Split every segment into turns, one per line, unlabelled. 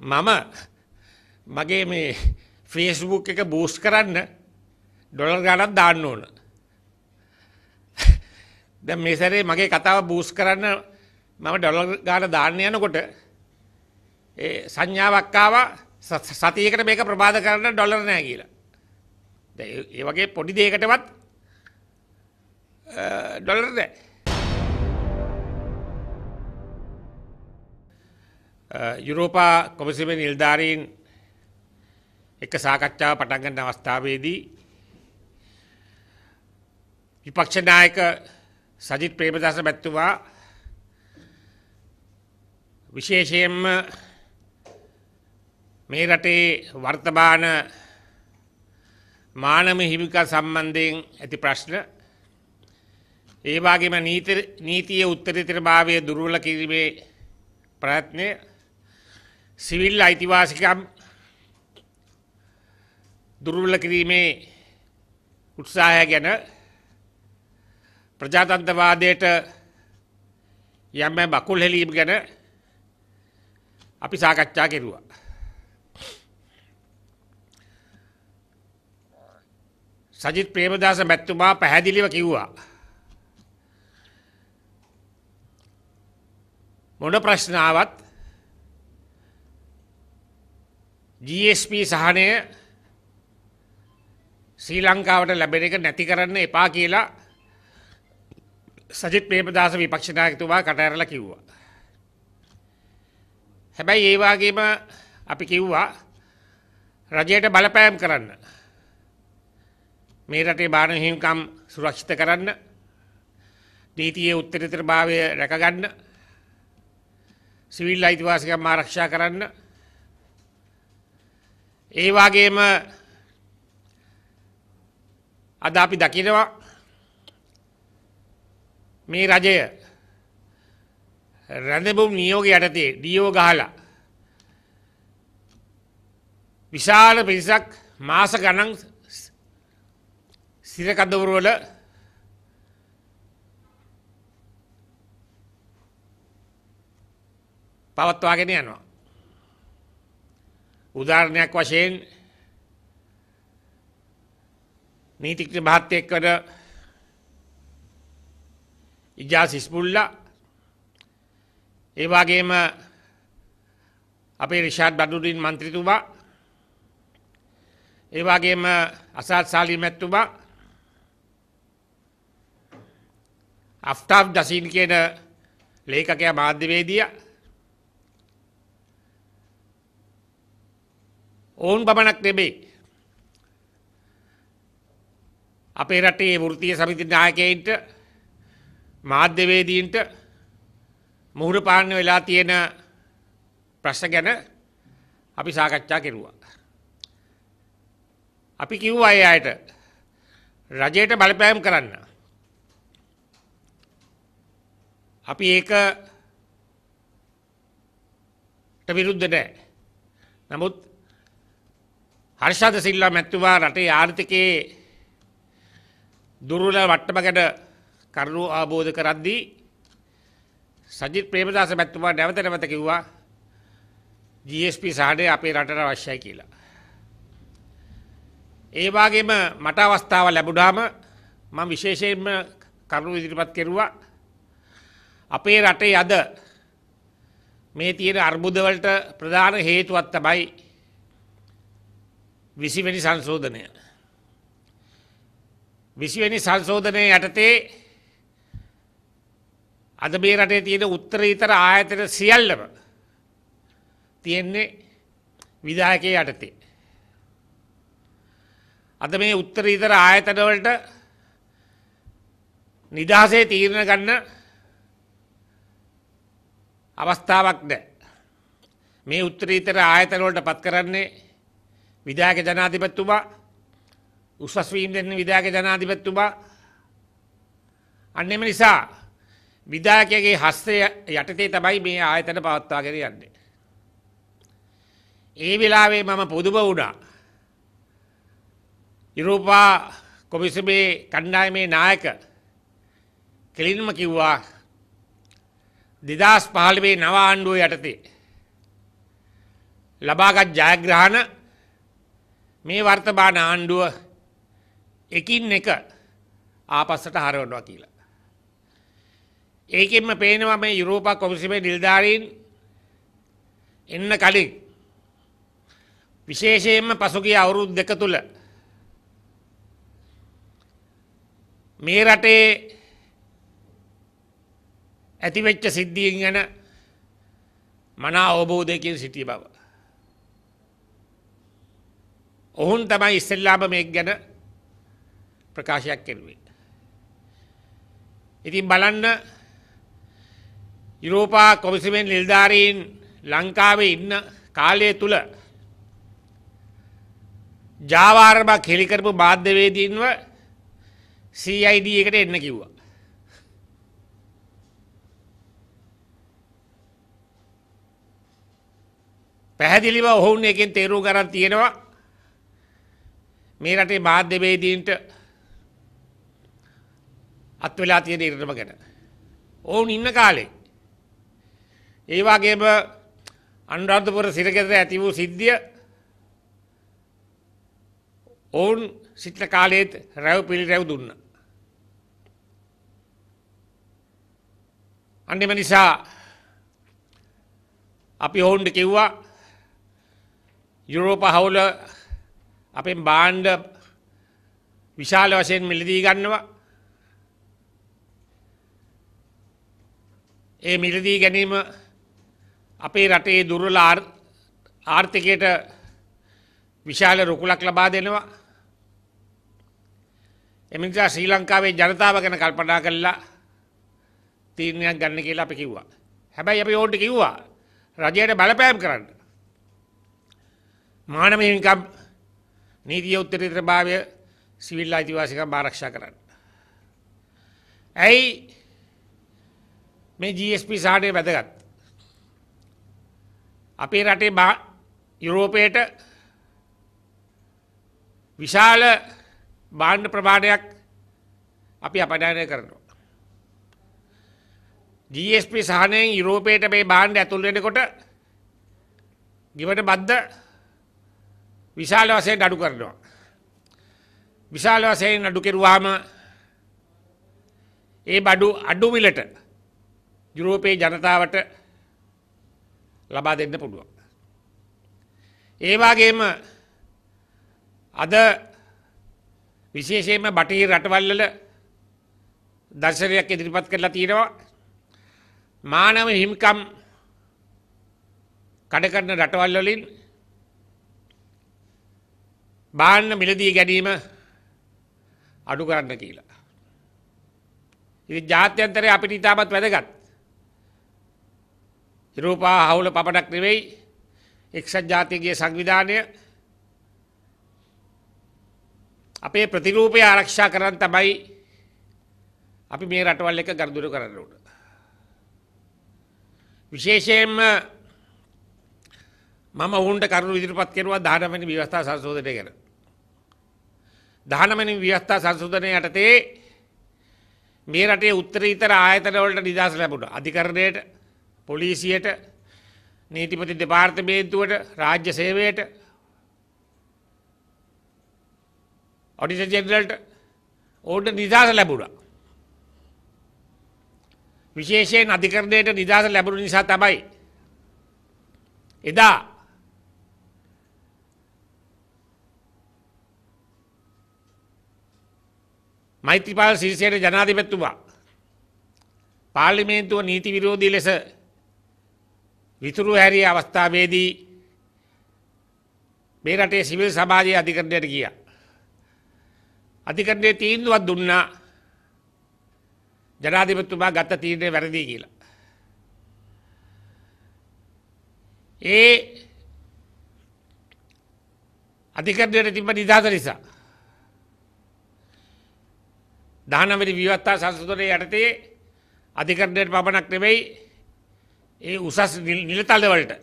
මම මගේ මේ ෆේස්බුක් එක බූස් කරන්න ඩොලර් ගණන් දාන්න ඕන. දැන් මේ සැරේ මගේ කතාව බූස් කරන්න මම ඩොලර් ගාන දාන්න යනකොට ඒ සංඥාවක් ආවා සතියකට මේක ප්‍රබාධ කරන්න ඩොලර් නැහැ කියලා. දැන් ඒ වගේ පොඩි දෙයකටවත් ඩොලර් නැහැ. යුරෝපා uh, කොමසිමේ නිල්ධාරීන් එක සාකච්ඡාව පටන් ගන්න අවස්ථාවේදී විපක්ෂ නායක සජිත් ප්‍රේමදාස මැතිතුමා විශේෂයෙන්ම මේ රටේ වර්තමාන මානව හිමිකා සම්බන්ධයෙන් ඇති ප්‍රශ්න ඒ වගේම නීතියේ උත්තරීතර භාවය දුර්වල කිරීමේ ප්‍රයත්නය සිවිල් අයිතිවාසිකම් දුර්වල කිරීමේ උත්සාහය ගැන ප්‍රජාතන්ත්‍රවාදයට යම් බකුල් හෙලීම ගැන අපි සාකච්ඡා කෙරුවා. සජිත් ප්‍රේමදාස මැතිතුමා පැහැදිලිව කිව්වා. මොන ප්‍රශ්නාවත් GSP සහනය ශ්‍රී ලංකාවට ලැබෙන එක නැති කරන්න එපා කියලා සජිත් ප්‍රේමදාස විපක්ෂ නායකතුමා කටහරලා කිව්වා. හැබැයි ඒ වගේම අපි කිව්වා රජයට බලපෑම් කරන්න. මේ රටේ බාන හිමිකම් සුරක්ෂිත කරන්න. නීතියේ උත්තරීතර භාවය රැකගන්න. සිවිල් අයිතිවාසිකම් ආරක්ෂා කරන්න. ඒ වගේම අද අපි දකිනවා මේ රජය රැඳෙබුම් නියෝග යටතේ ඩියෝ ගහලා විශාල පිරිසක් මාස ගණන් සිරකදවරවල පවත්වාගෙන යනවා උදාහරණයක් වශයෙන් නීතිඥ මහත් එක්කන ඉජාස් ඉස්මුල්ලා ඒ වගේම අපේ රිෂාඩ් බඩුඩින් മന്ത്രിතුමා ඒ වගේම අසාද් සාලි මැතිතුමා අෆ්තාබ් දසීන් කියන ලේඛකයා මාධ්‍යවේදියා ඔවුන් පමණක් නෙමේ. අපේ රටේ වෘත්තීය සමිති නායකයන්ට මාධ්‍යවේදීන්ට මුහුණ පාන්න වෙලා තියෙන ප්‍රශ්න ගැන අපි සාකච්ඡා කෙරුවා. අපි කිව්වා ඒ අයට රජයට බලපෑම් කරන්න. අපි ඒක විරුද්ධ නැහැ. නමුත් හර්ෂාද සිල්ලා මැතිතුමා රටේ ආර්ථිකයේ දුර්වල වට්ටම ගැන කරුණු ආબોධ කරද්දී සජිත් ප්‍රේමදාස මැතිතුමා නැවත නැවත කිව්වා GSP සාඩය අපේ රටට අවශ්‍යයි කියලා. ඒ වගේම මට අවස්ථාව ලැබුණාම මම විශේෂයෙන්ම කරුණු ඉදිරිපත් කෙරුවා අපේ රටේ අද මේ තියෙන අර්බුද වලට ප්‍රධාන හේතුවක් තමයි විසිවැනි සංශෝධනය. විසිවැනි සංශෝධනය යටතේ අද මේ රටේ තියෙන උත්තරීතර ආයතන සියල්ලම තියෙන්නේ විධායකයේ යටතේ. අද මේ උත්තරීතර ආයතන වලට නිදහසේ තීරණ ගන්න අවස්ථාවක් නැහැ. මේ උත්තරීතර ආයතන වලට පත් කරන්නේ විදායක ජනාධිපත්තුමා උසස් වීම් දෙන්න විදායක ජනාධිපත්තුමා අන්නෙම නිසා විදායකගේ හස්තය යටතේ තමයි මේ ආයතන පවත්වාගෙන යන්නේ. ඒ වෙලාවේ මම පුදුම වුණා. යුරෝපා කොමිසමේ කණ්ඩායමේ නායක කෙලින්ම කිව්වා දෙදස් පහළවේ නව ආණ්ඩුව යටතේ ලබාගත් ජයග්‍රහණ මේ වර්තමාන ආණ්ඩුව එකින් එක ආපස්සට හරවනවා කියලා. ඒකෙන්ම පේනවා මේ යුරෝපා කොමිසමේ නිලධාරීන් එන්න කලින් විශේෂයෙන්ම පසුගිය අවුරුදු දෙක තුල මේ රටේ ඇතිවෙච්ච සිද්ධියෙන් ගැන මනා අවබෝධයකින් සිටිය බව. ඔවුන් තමයි ඉස්සෙල්ලාම මේ ගැන ප්‍රකාශයක් කෙරුවේ. ඉතින් බලන්න යුරෝපා කොමිසමෙන් නිල්ධාරීන් ලංකාවේ ඉන්න කාලය තුළ ජාවාරමක් හෙළිකරපු බාධ්‍යවේදීන්ව CID එකට එන්න කිව්වා. පැහැදිලිව ඔවුන් එකෙන් තේරුම් ගන්න තියෙනවා මේ රටේ මාධ්‍යවේදීන්ට අත් වෙලා තියෙන ඉරටම ගැන. ඔවුන් ඉන්න කාලේ. ඒ වගේම අනුරාධපුර සිරගෙදර ඇති වූ සිද්ධිය ඔවුන් සිටින කාලයේත් රැව් පිළිරැව් දුන්නා. අන්නෙම නිසා අපි ඔවුන්ට කිව්වා යුරෝප හවුල අපෙන් බාණ්ඩ විශාල වශයෙන් මිලදී ගන්නවා ඒ මිලදී ගැනීම අපේ රටේ දුර්වල ආර්ථිකයට විශාල රුකුලක් ලබා දෙනවා එමනිසා ශ්‍රී ලංකාවේ ජනතාව ගැන කල්පනා කරලා තීරණයක් ගන්න කියලා අපි කිව්වා හැබැයි අපි ඕන්ට කිව්වා රජයට බලපෑම් කරන්න මානව හිමිකම් නීතිය උත්තරීතරභාවය සිවිල් අයිතිවාසිකම් ආරක්ෂා කරන්න. ඇයි මේ GSP සාටය වැදගත්. අපේ රටේ යුරෝපයට විශාල බාණ්ඩ ප්‍රමාණයක් අපි අපනයනය කරනවා. GSP සහනයෙන් යුරෝපයට මේ බාණ්ඩ ඇතුල් වෙනකොට ගිවට බද්ධ විශාල වශයෙන් අඩු කරනවා. විශාල වශයෙන් අඩු කෙරුවාම ඒ බඩු අඩු මිලට යුරෝපයේ ජනතාවට ලබා දෙන්න පුළුවන්. ඒ වගේම අද විශේෂයෙන්ම බටහිර රටවල් වල දර්ශනයක් ඉදිරිපත් කරලා තියෙනවා මානව හිමිකම් කඩ කරන රටවල් වලින් බාන්න මිලදී ගැනීම අඩු කරන්න කියලා. ඉතින් ජාත්‍යන්තරේ අපිට ඉතාමත් වැදගත්. යුරෝපා හවුල පපඩක් නෙවෙයි එක්සත් ජාතිකයේ සංවිධානය අපේ ප්‍රතිරූපය ආරක්ෂා කරන්න තමයි අපි මේ රටවල් එක ගනුදෙනු කරන්න ඕන. විශේෂයෙන්ම මම ඔවුන්ට කරුණු ඉදිරිපත් කෙරුවා 19 වෙනි ව්‍යවස්ථා සංශෝධනය ගැන. 19 වෙනි ව්‍යවස්ථා සංශෝධනය යටතේ මේ රටේ උත්තරීතර ආයතන වලට නිදහස ලැබුණා. අධිකරණයට, පොලිසියට, නීතිපති දෙපාර්තමේන්තුවට, රාජ්‍ය සේවයට, ඔඩිටර් ජෙනරල්ට ඕඩර් නිදහස ලැබුණා. විශේෂයෙන් අධිකරණයට නිදහස ලැබුණු නිසා තමයි එදා මෛත්‍රීපාල සිරිසේන ජනාධිපතිතුමා පාර්ලිමේන්තුව නීති විරෝධී ලෙස විතුරු හැරිය අවස්ථාවේදී මේ රටේ සිවිල් සමාජයේ අධිකරණයට ගියා. අධිකරණයේ තීන්දුවක් දුන්නා ජනාධිපතිතුමා ගත්ත තීරණය වැරදි කියලා. ඒ අධිකරණයට තිබ්බ නිදහස නිසා දහනවැනි විවත්තා සංසුදරය යටතේ අධිකරණයට පමණක් නෙවෙයි ඒ උසස් නිලතල්ලවලට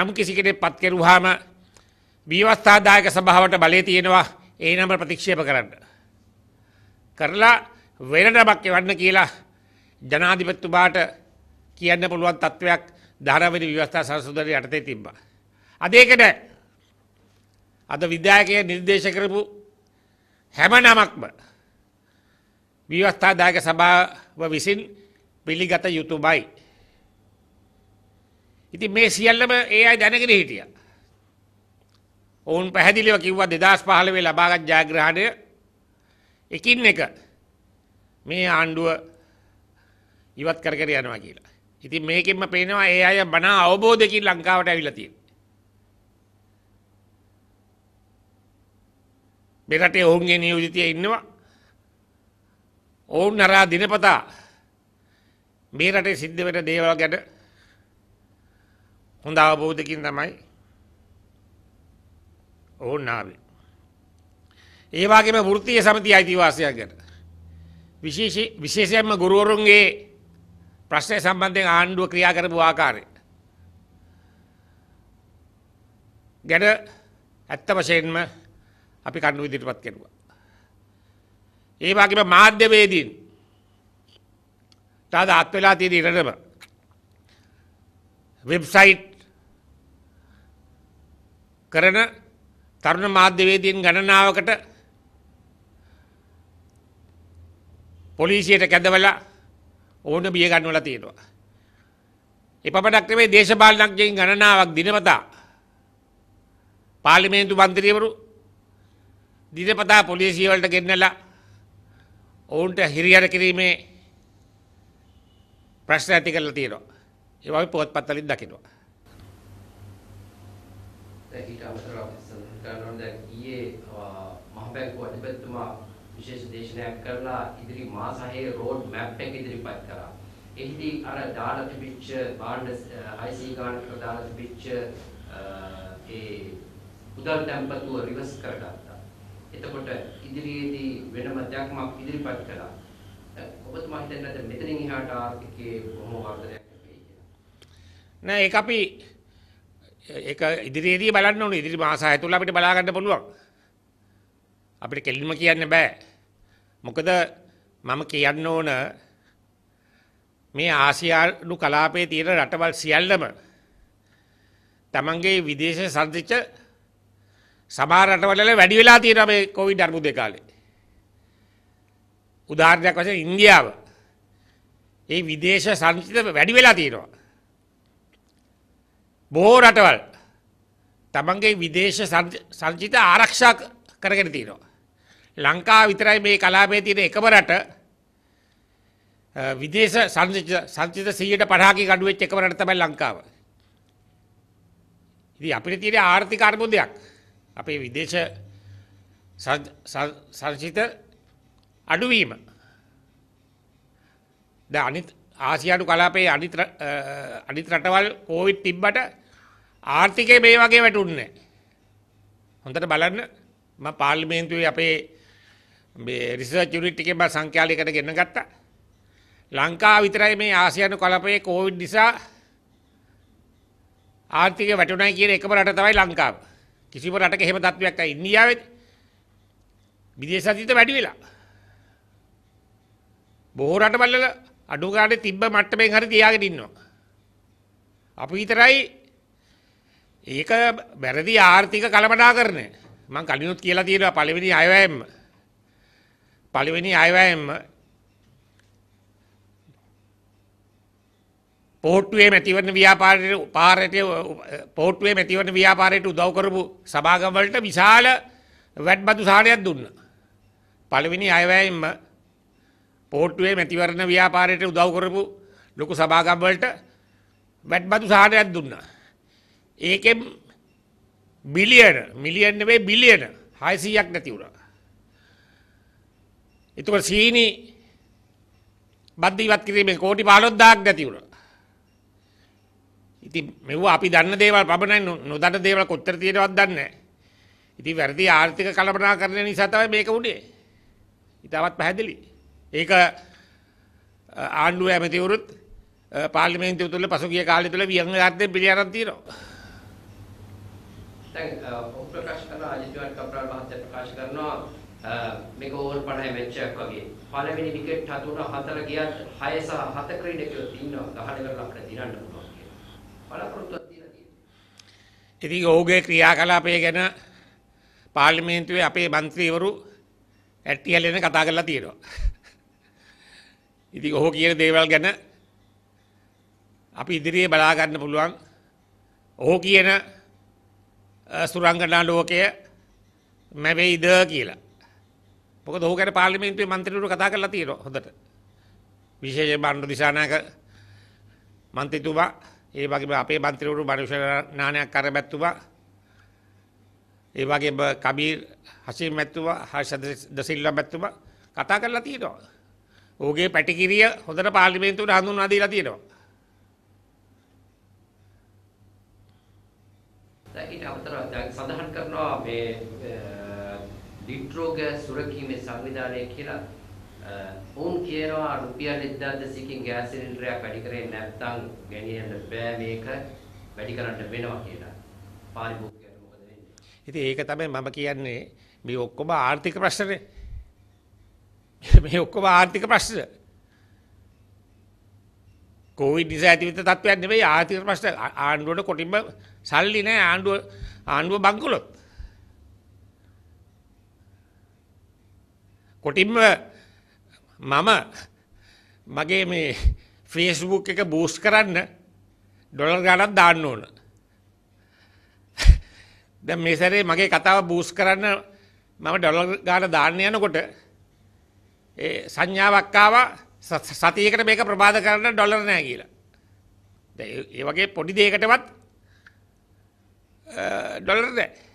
යම් කිසි කෙනෙක් පත් කෙරුවාම බීවස්ථාදායක සභාවට බලය තියෙනවා ඒ නම ප්‍රතික්ෂේප කරන්න. කරලා වෙනටමක් එවන්න කියලා ජනාධිපතිතුමාට කියන්න පුළුවන් තත්ත්වයක් ධනවැනි ව්‍යවස්ථා සංසුදරය යටතේ තිබ්බා. අද ඒකට අද විද්‍යායකය නිර්දේශ කරපු හැම නමක්ම ව්‍යවස්ථාදායක සභාව විසින් පිළිගත යුතුමයි. ඉතින් මේ සියල්ලම ඒ අය දැනගෙන හිටියා. ඔවුන් පැහැදිලිව කිව්වා 2015 ලබාගත් ජයග්‍රහණය එකින් එක මේ ආණ්ඩුව ඉවත් කර කර යනවා කියලා. ඉතින් මේකෙන්ම පේනවා ඒ අය බණ අවබෝධයකින් ලංකාවට ඇවිල්ලා තියෙනවා. මේ රටේ ඔවුන්ගේ නියෝජිතය ඉන්නවා. ඔවුන් නරා දිනපතා මේ රටේ සිද්ධ වෙන දේවල් ගැන හොඳ අවබෝධකින් තමයි ඔවුන් ආවේ. ඒ වගේම වෘත්තීය සමිතිය අයිතිවාසිකම් ගැන විශේෂ විශේෂයෙන්ම ගුරුවරුන්ගේ ප්‍රශ්න සම්බන්ධයෙන් ආණ්ඩුව ක්‍රියා කරපු ආකාරය ගැන ඇත්ත වශයෙන්ම අපි කණ්ඩු ඉදිරිපත් කෙරුවා. ඒ වගේම මාධ්‍යවේදීන් තාද අත් වෙලා තියෙන ඉරණම වෙබ්සයිට් කරන තරුණ මාධ්‍යවේදීන් ගණනාවකට පොලිසියට කැඳවලා ඕන බිය ගන්නවලා තියෙනවා. එපමණක් නෙමෙයි දේශපාලනඥයින් ගණනාවක් දිනපතා පාර්ලිමේන්තු මන්ත්‍රීවරු දිනපතා පොලිසිය වලට ගෙන්නලා ඔවුන්ට හිරිහර කිරීමේ ප්‍රශ්න ඇති කරලා තියෙනවා. ඒ වගේ පොත්පත්වලින් දකිනවා.
දැන් ඊට අමතරව කරනවා දැන් ඊයේ මහබැංකුව අධිපතිතුමා විශේෂ දේශනයක් කරලා ඉදිරි මාස 6 රෝඩ් මැප් එක ඉදිරිපත් කරා. එහිදී අර දාලා තිබිච්ච බාණ්ඩ IC ගානට දාලා තිබිච්ච ඒ උදල් tempatu reverse කරගත්තා. එතකොට ඉදිරියේදී වෙන මධ්‍යක්මක් ඉදිරිපත් කළා. ඔබතුමා හිතන්නේ මෙතනින් එහාට ආර්ථිකයේ
බොහොම වර්ධනයක් වෙයි කියලා. නෑ ඒක අපි ඒක ඉදිරියේදී බලන්න ඕනේ. ඉදිරි මාස 6 තුල අපිට බලා ගන්න පුළුවන්. අපිට කෙලින්ම කියන්න බෑ. මොකද මම කියන්න ඕන මේ ආසියානු කලාපයේ තියෙන රටවල් සියල්ලම තමන්ගේ විදේශ සර්ධිච්ච සමහර රටවල වැඩි වෙලා තියෙනවා මේ කොවිඩ් අර්බුදේ කාලේ. උදාහරණයක් වශයෙන් ඉන්දියාව. ඒ විදේශ සංචිත වැඩි වෙලා තියෙනවා. බොහෝ රටවල් තමන්ගේ විදේශ සංචිත ආරක්ෂා කරගෙන තියෙනවා. ලංකාව විතරයි මේ කලාපයේ තියෙන එකම රට විදේශ සංචිත සීයට පටහාකි ගඩුවෙච් එකවරට තමයි ලංකාව. ඉතින් අපිට තියෙන ආර්ථික අර්බුදයක්. අපේ විදේශ සංසිත අඩුවීම ද අනිත් ආසියානු කලාපේ අනිත් අනිත් රටවල් කෝවිඩ් තිබ්බට ආර්ථිකය මේ වගේ වැටුන්නේ හොඳට බලන්න මම පාර්ලිමේන්තුවේ අපේ මේ රිසර්ච් යුනිට් එකේ මම සංඛ්‍යාලයකට ගෙන්න ගත්තා ලංකාව විතරයි මේ ආසියානු කලාපයේ කෝවිඩ් නිසා ආර්ථිකය වැටුණයි කියන එකම රට තමයි ලංකාව කිසිම රටක එහෙම තත්ත්වයක් නැහැ ඉන්දියාවේ. විදේශ අතීත වැඩි වෙලා. බොහෝ රටවල අඩු ගානේ තිබ්බ මට්ටමෙන් හරි තියාගෙන ඉන්නවා. අපි විතරයි ඒක වැරදි ආර්ථික කළමනාකරණය. මම කලිනුත් කියලා තියෙනවා පළවෙනි අයවැයෙම. පළවෙනි අයවැයෙම පෝට්ටුවේ මැතිවරණ ව්‍යාපාරයට පාරයට පෝට්ටුවේ මැතිවරණ ව්‍යාපාරයට උදව් කරපු සමාගම් වලට විශාල වැඩබදු සාලයක් දුන්නා. පළවෙනි අයවැයෙන්ම පෝට්ටුවේ මැතිවරණ ව්‍යාපාරයට උදව් කරපු ලොකු සමාගම් වලට වැඩබදු සාලයක් දුන්නා. ඒකෙන් බිලියන මිලියන් නෙවෙයි බිලියන 600ක් නැති වුණා. ඒතකොට සීනි බද්ද ඉවත් කිරීමේ කෝටි 15000ක් නැති වුණා. ඉතින් මෙව්වා අපි දන්න දේවල් පමණයි නොදන්න දේවල් කොච්චර තියෙනවද දන්නේ නැහැ. ඉතින් වැඩි ආර්ථික කලබලකරණය නිසා තමයි මේක උනේ. ඉතාවත් පැහැදිලි. ඒක ආණ්ඩුවේ ඇමතිවරුත් පාර්ලිමේන්තුව තුළ පසුගිය කාලය තුළ ව්‍යංගාර්ථයෙන් පිළිඅරන් තියෙනවා.
දැන් ප්‍රකාශ කරන අජිත්වන් කප්‍රාල් මහත්තයා ප්‍රකාශ කරනවා මේක ඕවර් 50 මැච් එකක් වගේ. පළවෙනි විකට් හතුර හතර ගියත් 6 සහ 7 ක්‍රීඩකයෝ ඉන්නවා. 10 කරලා අපිට දිනන්න පුළුවන්. බලාපොරොත්තුවක්
දීලා තියෙනවා. ඉතින් ඔහුගේ ක්‍රියාකලාපය ගැන පාර්ලිමේන්තුවේ අපේ മന്ത്രിවරු ඇට්ටි හැලෙන කතා කරලා තියෙනවා. ඉතින් ඔහු කියන දේවල් ගැන අපි ඉදිරියේ බලා ගන්න පුළුවන්. ඔහු කියන සුරංගනා ලෝකය මැවෙයිද කියලා. මොකද ඔහු ගැන පාර්ලිමේන්තුවේ മന്ത്രിවරු කතා කරලා තියෙනවා හොඳට. විශේෂයෙන්ම අනුර දිසානායක മന്ത്രിතුමා ඒ වගේම අපේ മന്ത്രിවරු මනුෂ්‍ය නානයක් කරබැත්තුවා. ඒ වගේම කබීර් හසීම් මැත්තුවා, හර්ෂද දසිල්ලා මැත්තුවා කතා කරලා තියෙනවා. ඕගේ පැටිකිරිය හොඳට පාර්ලිමේන්තුවට හඳුන්වා දීලා තියෙනවා.
ඊට අමතරව සඳහන් කරනවා මේ ඩිට්‍රෝග සුරකීමේ සංවිධානය කියලා ඔවුන් කියනවා රුපියල් 1200කින් ගෑස් සිලින්ඩරයක් වැඩි කරේ නැත්නම් ගෙනියන්න බෑ මේක වැඩි කරන්න වෙනවා කියලා.
පාරිභෝගිකයට මොකද වෙන්නේ? ඉතින් ඒක තමයි මම කියන්නේ මේ ඔක්කොම ආර්ථික ප්‍රශ්නනේ. මේ ඔක්කොම ආර්ථික ප්‍රශ්න. කොවිඩ් නිසා ඇතිවෙච්ච තත්ත්වයක් නෙමෙයි ආර්ථික ප්‍රශ්න. ආණ්ඩුවට කොටින්ම සල්ලි නැහැ ආණ්ඩුව ආණ්ඩුව බංකොලොත්. කොටින්ම මම මගේ මේ ෆේස්බුක් එක බූස් කරන්න ඩොලර් ගණන් දාන්න ඕන. දැන් මේ සැරේ මගේ කතාව බූස් කරන්න මම ඩොලර් ගාන දාන්න යනකොට ඒ සංඥාවක් ආවා සතියකට මේක ප්‍රබාධ කරන්න ඩොලර් නෑ කියලා. දැන් ඒ වගේ පොඩි දෙයකටවත් ඩොලර් නෑ.